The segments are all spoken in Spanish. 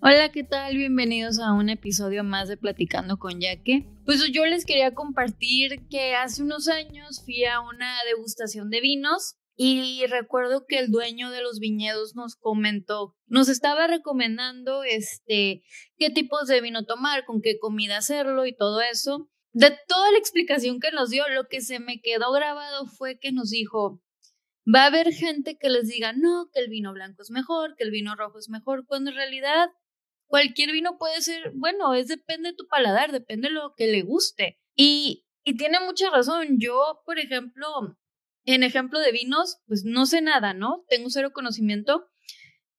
Hola, ¿qué tal? Bienvenidos a un episodio más de Platicando con Yaque. Pues yo les quería compartir que hace unos años fui a una degustación de vinos y recuerdo que el dueño de los viñedos nos comentó, nos estaba recomendando este qué tipos de vino tomar, con qué comida hacerlo y todo eso. De toda la explicación que nos dio, lo que se me quedó grabado fue que nos dijo, va a haber gente que les diga, no, que el vino blanco es mejor, que el vino rojo es mejor, cuando en realidad cualquier vino puede ser, bueno, es depende de tu paladar, depende de lo que le guste. Y, y tiene mucha razón. Yo, por ejemplo, en ejemplo de vinos, pues no sé nada, ¿no? Tengo cero conocimiento.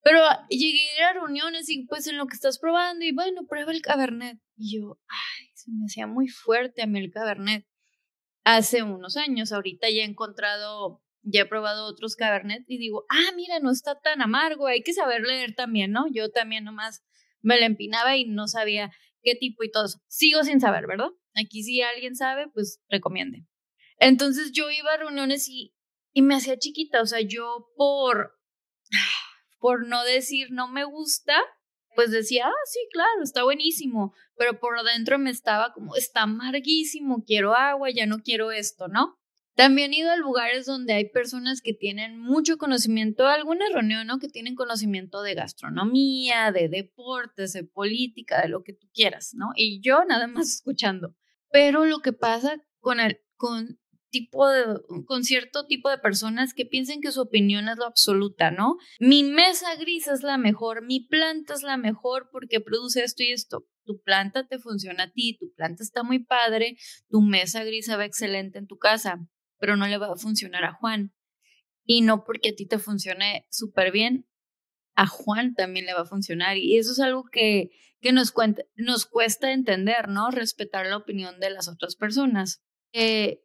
Pero llegué a reuniones y pues en lo que estás probando y bueno, prueba el cabernet. Y yo, ay, se me hacía muy fuerte a mí el cabernet. Hace unos años, ahorita ya he encontrado, ya he probado otros cabernet y digo, ah, mira, no está tan amargo, hay que saber leer también, ¿no? Yo también nomás me la empinaba y no sabía qué tipo y todo eso. Sigo sin saber, ¿verdad? Aquí si alguien sabe, pues recomiende. Entonces yo iba a reuniones y, y me hacía chiquita, o sea, yo por, por no decir no me gusta, pues decía, ah, sí, claro, está buenísimo, pero por dentro me estaba como, está amarguísimo, quiero agua, ya no quiero esto, ¿no? También he ido a lugares donde hay personas que tienen mucho conocimiento, alguna reunión, ¿no? Que tienen conocimiento de gastronomía, de deportes, de política, de lo que tú quieras, ¿no? Y yo nada más escuchando. Pero lo que pasa con, el, con, tipo de, con cierto tipo de personas que piensan que su opinión es lo absoluta, ¿no? Mi mesa gris es la mejor, mi planta es la mejor porque produce esto y esto tu planta te funciona a ti, tu planta está muy padre, tu mesa gris va excelente en tu casa pero no le va a funcionar a Juan. Y no porque a ti te funcione súper bien, a Juan también le va a funcionar. Y eso es algo que, que nos, cuesta entender, ¿no? Respetar la opinión de las otras personas. Eh,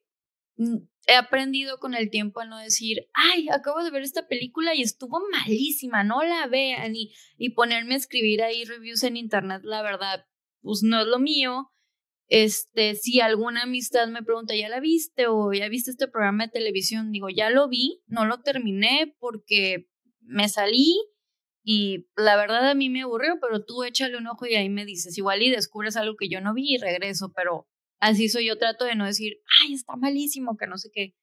mm, he aprendido con el tiempo a no decir, ay, acabo de ver esta película y estuvo malísima, no la vean, y, y ponerme a escribir ahí reviews en internet, la verdad, pues no es lo mío, este, si alguna amistad me pregunta, ¿ya la viste o ya viste este programa de televisión? Digo, ya lo vi, no lo terminé porque me salí y la verdad a mí me aburrió, pero tú échale un ojo y ahí me dices, igual y descubres algo que yo no vi y regreso, pero así soy yo, trato de no decir, ay, está malísimo, que no sé qué.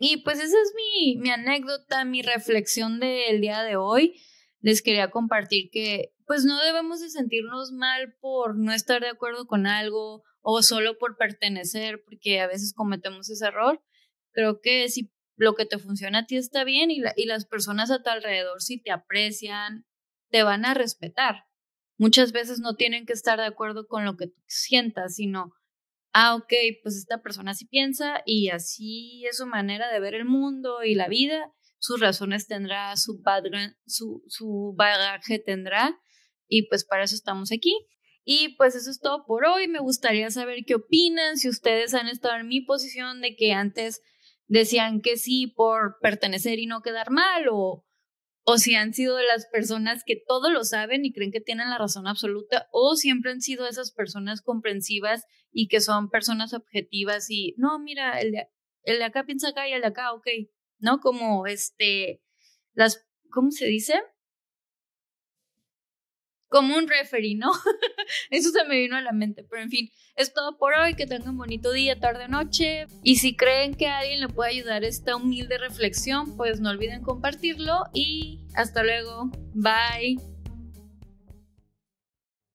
Y pues esa es mi, mi anécdota, mi reflexión del día de hoy. Les quería compartir que pues no debemos de sentirnos mal por no estar de acuerdo con algo o solo por pertenecer, porque a veces cometemos ese error. Creo que si lo que te funciona a ti está bien y, las personas a tu alrededor si te aprecian, te van a respetar. Muchas veces no tienen que estar de acuerdo con lo que tú sientas, sino, ah, ok, pues esta persona sí piensa y así es su manera de ver el mundo y la vida, sus razones tendrá, su, su, su bagaje tendrá, y pues para eso estamos aquí. Y pues eso es todo por hoy. Me gustaría saber qué opinan, si ustedes han estado en mi posición de que antes decían que sí por pertenecer y no quedar mal o, si han sido de las personas que todo lo saben y creen que tienen la razón absoluta o siempre han sido esas personas comprensivas y que son personas objetivas y no, mira, el de, el acá piensa acá y el de acá, ok, ¿no? Como este, las, ¿cómo se dice? como un referee, ¿no? Eso se me vino a la mente, pero en fin, es todo por hoy, que tengan un bonito día, tarde o noche, y si creen que alguien le puede ayudar esta humilde reflexión, pues no olviden compartirlo y hasta luego, bye.